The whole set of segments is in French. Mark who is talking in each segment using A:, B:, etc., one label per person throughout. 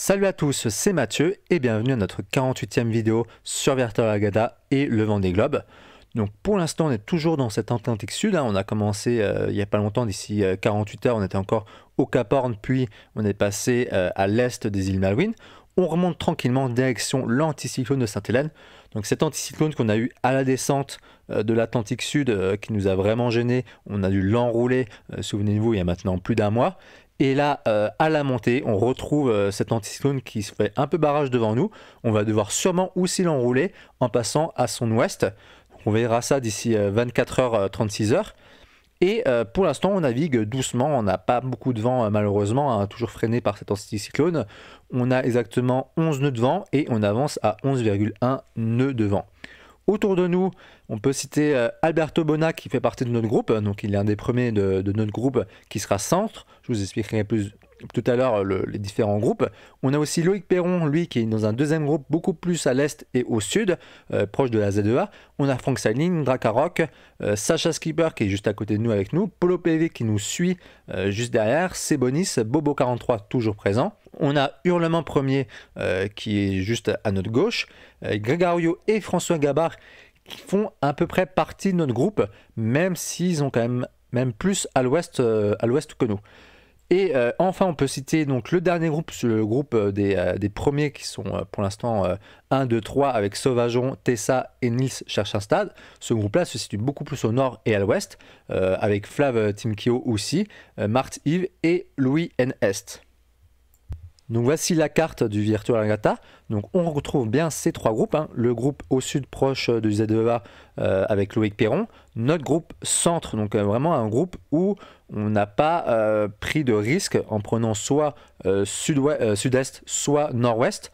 A: Salut à tous, c'est Mathieu et bienvenue à notre 48e vidéo sur Agada et le des globes. Donc pour l'instant on est toujours dans cet Atlantique Sud, hein. on a commencé euh, il n'y a pas longtemps, d'ici 48 euh, heures on était encore au Cap Horn, puis on est passé euh, à l'est des îles Malouines. On remonte tranquillement en direction l'anticyclone de Sainte-Hélène. Donc cet anticyclone qu'on a eu à la descente de l'Atlantique Sud qui nous a vraiment gêné, on a dû l'enrouler, souvenez-vous, il y a maintenant plus d'un mois. Et là, euh, à la montée, on retrouve euh, cet anticyclone qui se fait un peu barrage devant nous. On va devoir sûrement aussi l'enrouler en passant à son ouest. on verra ça d'ici 24h, euh, 36h. Et pour l'instant, on navigue doucement, on n'a pas beaucoup de vent malheureusement, hein, toujours freiné par cet anticyclone. On a exactement 11 nœuds de vent et on avance à 11,1 nœuds de vent autour de nous. On peut citer euh, Alberto Bonac, qui fait partie de notre groupe, donc il est un des premiers de, de notre groupe qui sera centre. Je vous expliquerai plus tout à l'heure les différents groupes. On a aussi Loïc Perron, lui, qui est dans un deuxième groupe beaucoup plus à l'est et au sud, euh, proche de la ZEA. On a Frank Seiling, Dracaroc, euh, Sacha Skipper qui est juste à côté de nous avec nous, Polo PV qui nous suit euh, juste derrière, Sebonis, Bobo43 toujours présent. On a Hurlement Premier qui est juste à notre gauche, Gregario et François Gabard qui font à peu près partie de notre groupe, même s'ils ont quand même, même plus à l'ouest que nous. Et euh, enfin, on peut citer donc le dernier groupe, le groupe euh, euh, des, premiers qui sont pour l'instant 1, 2, 3 avec Sauvageon, Tessa et Nils cherche un stade. Ce groupe-là se situe beaucoup plus au nord et à l'ouest, avec Flav Timkio aussi, Marthe Yves et Louis N. Est. Donc voici la carte du Virtual Regatta. Donc on retrouve bien ces trois groupes. Hein. Le groupe au sud proche euh, du euh, 2 avec Loïc Perron. Notre groupe centre, donc euh, vraiment un groupe où on n'a pas pris de risque en prenant soit sud-est, soit nord-ouest.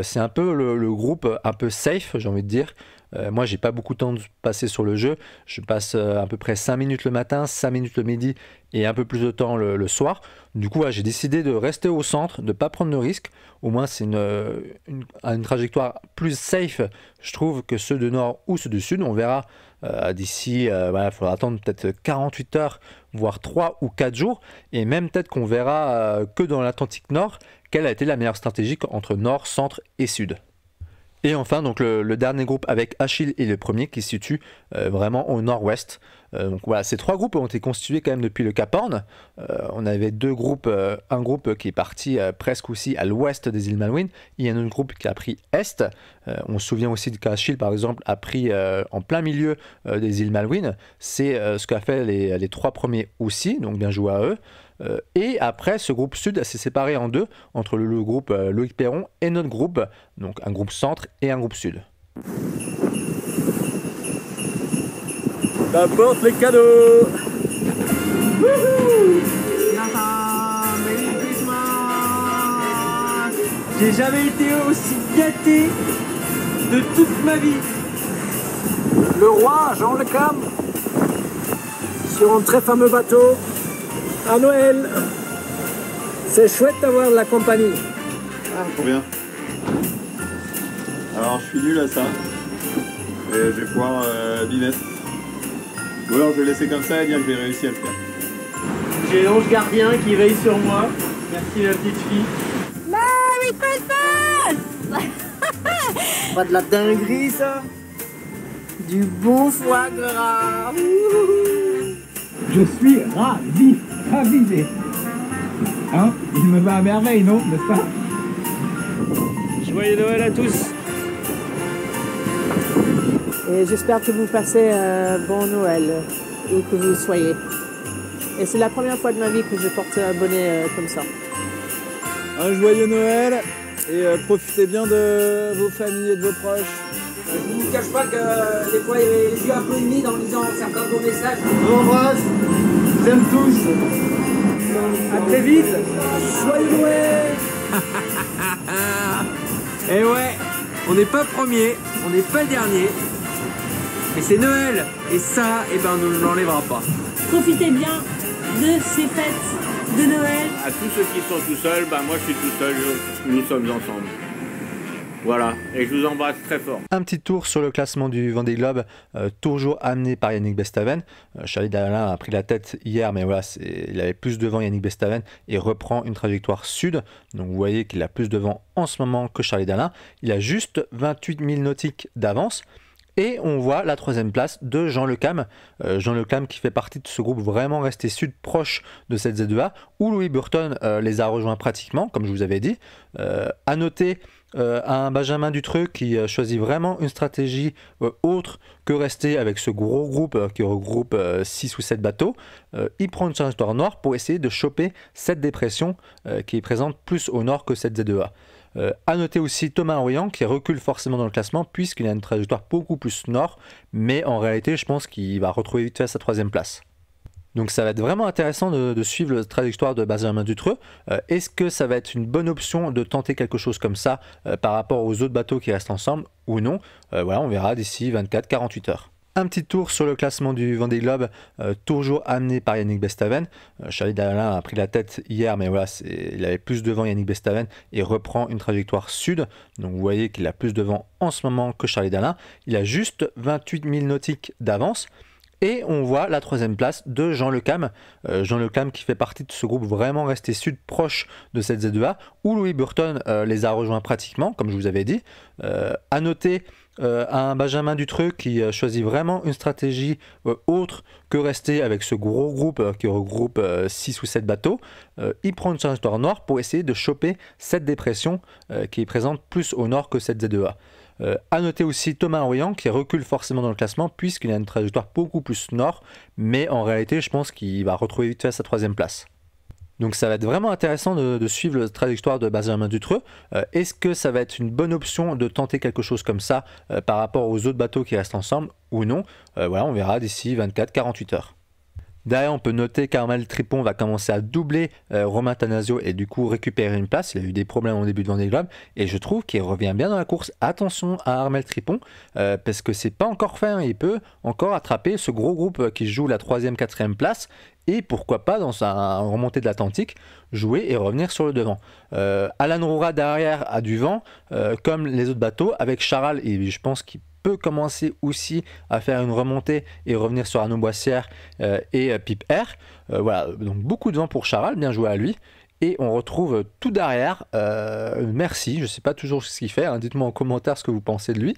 A: c'est un peu le, groupe un peu safe, j'ai envie de dire, euh, moi, j'ai pas beaucoup de temps de passer sur le jeu. Je passe euh, à peu près 5 minutes le matin, 5 minutes le midi et un peu plus de temps le, soir. Du coup, j'ai décidé de rester au centre, de ne pas prendre de risques. Au moins, c'est euh, une, trajectoire plus safe, je trouve, que ceux de nord ou ceux du sud. On verra d'ici, il faudra attendre peut-être 48 heures, voire 3 ou 4 jours. Et même peut-être qu'on verra que dans l'Atlantique Nord, quelle a été la meilleure stratégie entre nord, centre et sud. Et enfin, donc le, dernier groupe avec Achille est le premier qui se situe euh, vraiment au nord-ouest. Euh, donc voilà, ces trois groupes ont été constitués quand même depuis le Cap Horn. Euh, on avait deux groupes, un groupe qui est parti presque aussi à l'ouest des îles Malouines, il y a un autre groupe qui a pris est. on se souvient aussi qu'Achille, par exemple, a pris en plein milieu des îles Malouines. C'est ce qu'a fait les, les, trois premiers aussi, donc bien joué à eux. Euh, et après, ce groupe sud s'est séparé en deux entre le, groupe euh, Loïc Perron et notre groupe, donc un groupe centre et un groupe sud. D'abord les cadeaux J'ai jamais été aussi gâté de toute ma vie. Le roi Jean Le Cam sur un très fameux bateau à Noël. C'est chouette d'avoir la compagnie. Ah, trop bien. Alors, je suis nul à ça. Et je vais pouvoir euh, Ou alors, je vais laisser comme ça et dire que j'ai réussi à le faire. J'ai l'ange gardien qui veille sur moi. Merci, la petite fille. Merry Christmas Pas de la dinguerie, ça Du bon foie gras Je suis ravi ravisé. Hein Il me va à merveille, non N'est-ce pas Joyeux Noël à tous Et j'espère que vous passez un bon Noël, ou que vous soyez. Et c'est la première fois de ma vie que je porte un bonnet euh, comme ça. Un joyeux Noël et euh, profitez bien de vos familles et de vos proches. Je ne vous cache pas que euh, des fois il est un peu humide en lisant certains de vos messages. Au vous tous. A très vite. Joyeux Noël Et ouais, on n'est pas premier, on n'est pas dernier. Mais c'est Noël Et ça, eh ben, on ne l'enlèvera pas. Profitez bien de ces fêtes de Noël. À tous ceux qui sont tout seuls, ben moi je suis tout seul, nous sommes ensemble. Voilà, et je vous embrasse très fort. Un petit tour sur le classement du Vendée Globe, euh, toujours amené par Yannick Bestaven. Euh, Charlie Dalin a pris la tête hier, mais voilà, il avait plus devant Yannick Bestaven et reprend une trajectoire sud. Donc vous voyez qu'il a plus de vent en ce moment que Charlie Dalin. Il a juste 28 000 nautiques d'avance. Et on voit la troisième place de Jean Lecam. Euh, Jean Lecam qui fait partie de ce groupe vraiment resté sud proche de cette Z2A, où Louis Burton euh, les a rejoints pratiquement, comme je vous avais dit. Euh, à noter un Benjamin Dutreux qui choisit vraiment une stratégie autre que rester avec ce gros groupe qui regroupe 6 ou 7 bateaux. il prend une trajectoire nord pour essayer de choper cette dépression qui est présente plus au nord que cette Z2A. A euh, à noter aussi Thomas Orient qui recule forcément dans le classement puisqu'il a une trajectoire beaucoup plus nord, mais en réalité je pense qu'il va retrouver vite fait sa troisième place. Donc ça va être vraiment intéressant de, suivre la trajectoire de Benjamin Dutreux. Euh, est-ce que ça va être une bonne option de tenter quelque chose comme ça euh, par rapport aux autres bateaux qui restent ensemble ou non on verra d'ici 24-48 heures. Un petit tour sur le classement du Vendée Globe, euh, toujours amené par Yannick Bestaven. Euh, Charlie Dalin a pris la tête hier, mais voilà, il avait plus devant Yannick Bestaven et reprend une trajectoire sud. Donc vous voyez qu'il a plus de vent en ce moment que Charlie Dalin. Il a juste 28 000 nautiques d'avance. Et on voit la troisième place de Jean Lecam. Euh, Jean Lecam qui fait partie de ce groupe vraiment resté sud proche de cette Z2A, où Louis Burton les a rejoints pratiquement, comme je vous avais dit. à noter euh, un Benjamin Dutreux qui choisit vraiment une stratégie euh, autre que rester avec ce gros groupe euh, qui regroupe 6 ou 7 bateaux. il prend une trajectoire nord pour essayer de choper cette dépression qui est présente plus au nord que cette Z2A. E a à noter aussi Thomas Orient qui recule forcément dans le classement puisqu'il a une trajectoire beaucoup plus nord, mais en réalité je pense qu'il va retrouver vite fait sa troisième place. Donc ça va être vraiment intéressant de, suivre la trajectoire de Benjamin Dutreux. Euh, est-ce que ça va être une bonne option de tenter quelque chose comme ça euh, par rapport aux autres bateaux qui restent ensemble ou non euh, Voilà, on verra d'ici 24-48 heures. Derrière, on peut noter qu'Armel Tripon va commencer à doubler euh, Romain Tanasio et du coup récupérer une place. Il a eu des problèmes au début de Vendée Globe et je trouve qu'il revient bien dans la course. Attention à Armel Tripon euh, parce que c'est pas encore fin. Hein. Il peut encore attraper ce gros groupe qui joue la 3ème, 4 place et pourquoi pas dans sa remontée de l'Atlantique jouer et revenir sur le devant. Euh, Alan Roura derrière a du vent, comme les autres bateaux, avec Charal, et je pense qu'il peut commencer aussi à faire une remontée et revenir sur Arnaud Boissière euh, et euh, Pipe R. Euh, voilà, donc beaucoup de vent pour Charal, bien joué à lui. Et on retrouve tout derrière. merci, je ne sais pas toujours ce qu'il fait. Hein, dites-moi en commentaire ce que vous pensez de lui.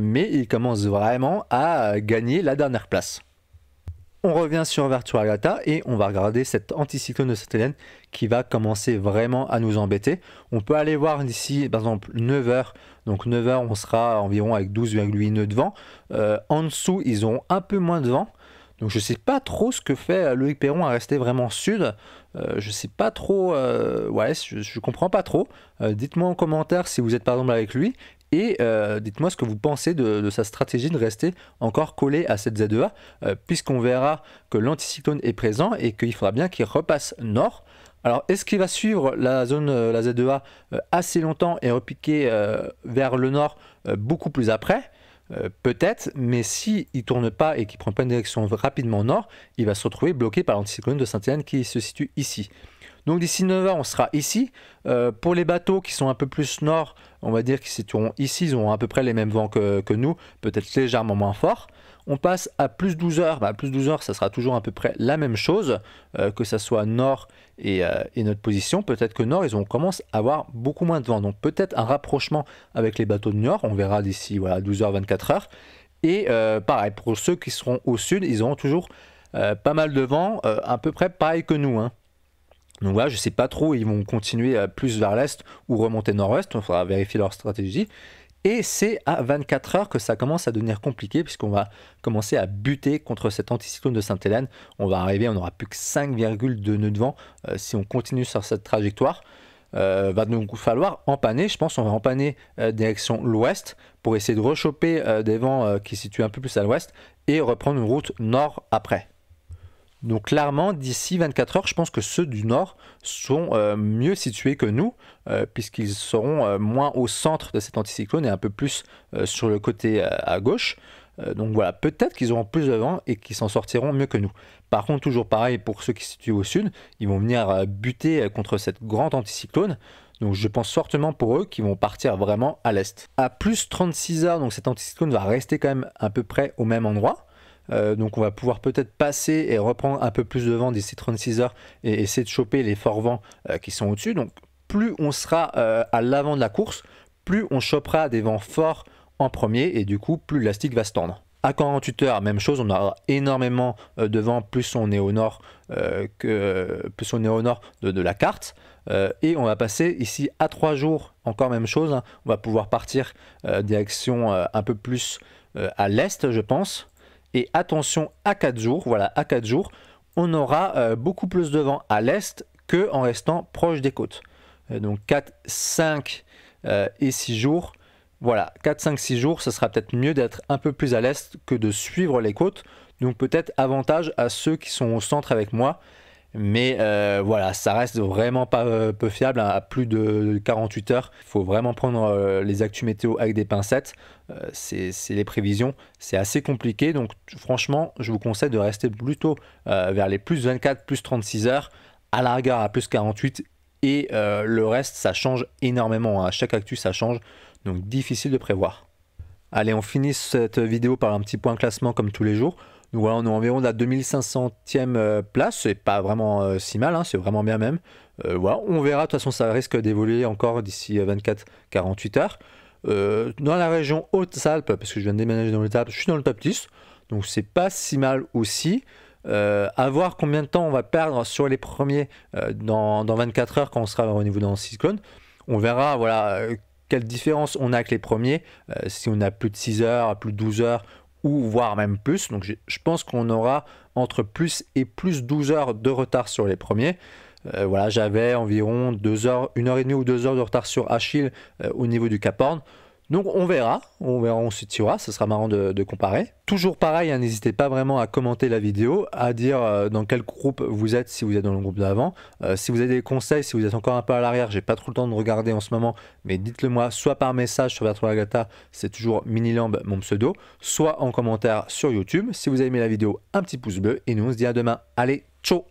A: mais il commence vraiment à gagner la dernière place. On revient sur Vertuagata et on va regarder cet anticyclone de cette qui va commencer vraiment à nous embêter. On peut aller voir ici, par exemple 9h. Donc 9h on sera environ avec 12,8 nœuds de vent. Euh, en dessous ils ont un peu moins de vent. Donc je ne sais pas trop ce que fait euh, Loïc Perron à rester vraiment sud. Euh, je ne sais pas trop, ouais, je comprends pas trop. Dites-moi en commentaire si vous êtes par exemple avec lui et euh, dites-moi ce que vous pensez de, sa stratégie de rester encore collé à cette z e euh, puisqu'on verra que l'anticyclone est présent et qu'il faudra bien qu'il repasse nord. Alors, est-ce qu'il va suivre la zone, euh, la z e assez longtemps et repiquer vers le nord beaucoup plus après peut-être, mais s'il si ne tourne pas et qu'il prend pas une direction rapidement nord, il va se retrouver bloqué par l'anticyclone de saint hélène qui se situe ici. Donc d'ici 9h, on sera ici. Euh, pour les bateaux qui sont un peu plus nord, on va dire qu'ils situeront ici, ils auront à peu près les mêmes vents que, nous, peut-être légèrement moins fort, On passe à plus 12 h bah, plus 12 h ça sera toujours à peu près la même chose, euh, que ça soit nord euh, et, notre position. Peut-être que nord, ils ont commence à avoir beaucoup moins de vent. Donc peut-être un rapprochement avec les bateaux de nord. On verra d'ici voilà, 12 h 24 h Et pareil, pour ceux qui seront au sud, ils auront toujours pas mal de vent, à peu près pareil que nous. Hein. Donc voilà, je sais pas trop, ils vont continuer plus vers l'est ou remonter nord-ouest, il faudra vérifier leur stratégie. Et c'est à 24 heures que ça commence à devenir compliqué, puisqu'on va commencer à buter contre cet anticyclone de Sainte-Hélène. On va arriver, on n'aura plus que 5,2 nœuds de vent euh, si on continue sur cette trajectoire. Euh, va donc falloir empanner, je pense on va empanner euh, direction l'ouest pour essayer de rechoper des vents qui se situent un peu plus à l'ouest et reprendre une route nord après. Donc clairement, d'ici 24 heures, je pense que ceux du nord sont euh, mieux situés que nous, euh, puisqu'ils seront euh, moins au centre de cet anticyclone et un peu plus sur le côté à gauche. donc voilà, peut-être qu'ils auront plus de vent et qu'ils s'en sortiront mieux que nous. Par contre, toujours pareil pour ceux qui se situent au sud, ils vont venir buter contre cette grande anticyclone. Donc je pense fortement pour eux qu'ils vont partir vraiment à l'est. À plus 36 heures, donc cet anticyclone va rester quand même à peu près au même endroit. Euh, donc on va pouvoir peut-être passer et reprendre un peu plus de vent d'ici 36 heures et essayer de choper les forts vents euh, qui sont au-dessus. Donc plus on sera euh, à l'avant de la course, plus on chopera des vents forts en premier et du coup plus l'élastique va se tendre. À 48 heures, même chose, on aura énormément de vent plus on est au nord, que, plus on au nord de, la carte. et on va passer ici à 3 jours, encore même chose, hein. on va pouvoir partir des direction un peu plus à l'est je pense, et attention, à 4 jours, voilà, à 4 jours, on aura euh, beaucoup plus de vent à l'est que en restant proche des côtes. Euh, donc 4, 5 euh, et 6 jours. Voilà, 4, 5, 6 jours, ce sera peut-être mieux d'être un peu plus à l'est que de suivre les côtes. Donc peut-être avantage à ceux qui sont au centre avec moi mais euh, voilà, ça reste vraiment pas euh, peu fiable. Hein. à plus de 48 heures, il faut vraiment prendre euh, les actus météo avec des pincettes. c'est les prévisions, c'est assez compliqué. Donc franchement, je vous conseille de rester plutôt vers les plus 24, plus 36 heures, à la rigueur à plus 48. Et le reste, ça change énormément. Hein. À chaque actu, ça change. Donc difficile de prévoir. Allez, on finit cette vidéo par un petit point classement comme tous les jours voilà, on est environ de la 2500e euh, place, c'est pas vraiment euh, si mal, hein, c'est vraiment bien même. Euh, on verra, de toute façon ça risque d'évoluer encore d'ici 24-48 heures. dans la région Haute-Alpes, parce que je viens de déménager dans l'État, je suis dans le top 10, donc c'est pas si mal aussi. à voir combien de temps on va perdre sur les premiers dans, 24 heures quand on sera au niveau d'un cyclone. On verra, voilà quelle différence on a avec les premiers, si on a plus de 6 heures, plus de 12 heures ou voire même plus. Donc je, pense qu'on aura entre plus et plus 12 heures de retard sur les premiers. Euh, voilà, j'avais environ deux heures, 1 heure et demie ou 2 heures de retard sur Achille euh, au niveau du Cap Horn. Donc on verra, on verra, on se tirera, ce sera marrant de, comparer. Toujours pareil, hein, n'hésitez pas vraiment à commenter la vidéo, à dire euh, dans quel groupe vous êtes si vous êtes dans le groupe d'avant. Euh, si vous avez des conseils, si vous êtes encore un peu à l'arrière, j'ai pas trop le temps de regarder en ce moment, mais dites-le moi soit par message sur Bertrand c'est toujours Minilamb mon pseudo, soit en commentaire sur YouTube. Si vous avez aimé la vidéo, un petit pouce bleu et nous on se dit à demain. Allez, ciao